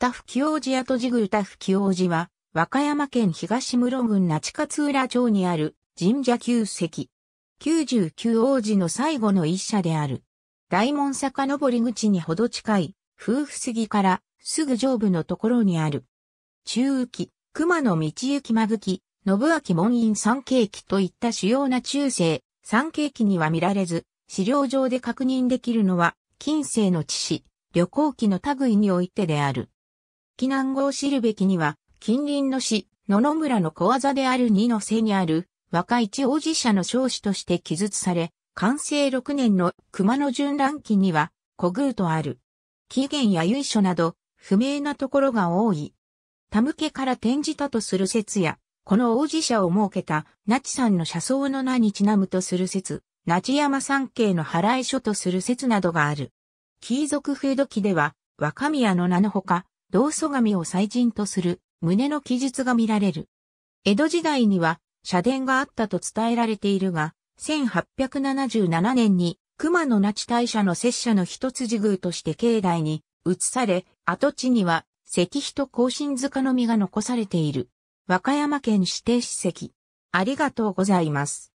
タフキ王子やとグルタフキ王子は、和歌山県東室郡那智勝浦町にある神社旧跡。十九王子の最後の一社である。大門坂登り口にほど近い、夫婦杉からすぐ上部のところにある。中浮熊野道行間吹、信明門院三景記といった主要な中世、三景記には見られず、資料上で確認できるのは、近世の地史、旅行記の類においてである。記南号を知るべきには、近隣の市、野々村の小技である二の背にある、若一王子社の少子として記述され、完成6年の熊野順覧期には、古宮とある。起源や由緒など、不明なところが多い。田向けから転じたとする説や、この王子社を設けた、那智山の社僧の名にちなむとする説、那智山山系の払い所とする説などがある。貴族風土記では、若宮の名のほか、老祖神を祭神とする胸の記述が見られる。江戸時代には社殿があったと伝えられているが、1877年に熊野那智大社の拙者の一辻宮として境内に移され、跡地には石碑と更新塚の実が残されている。和歌山県指定史跡。ありがとうございます。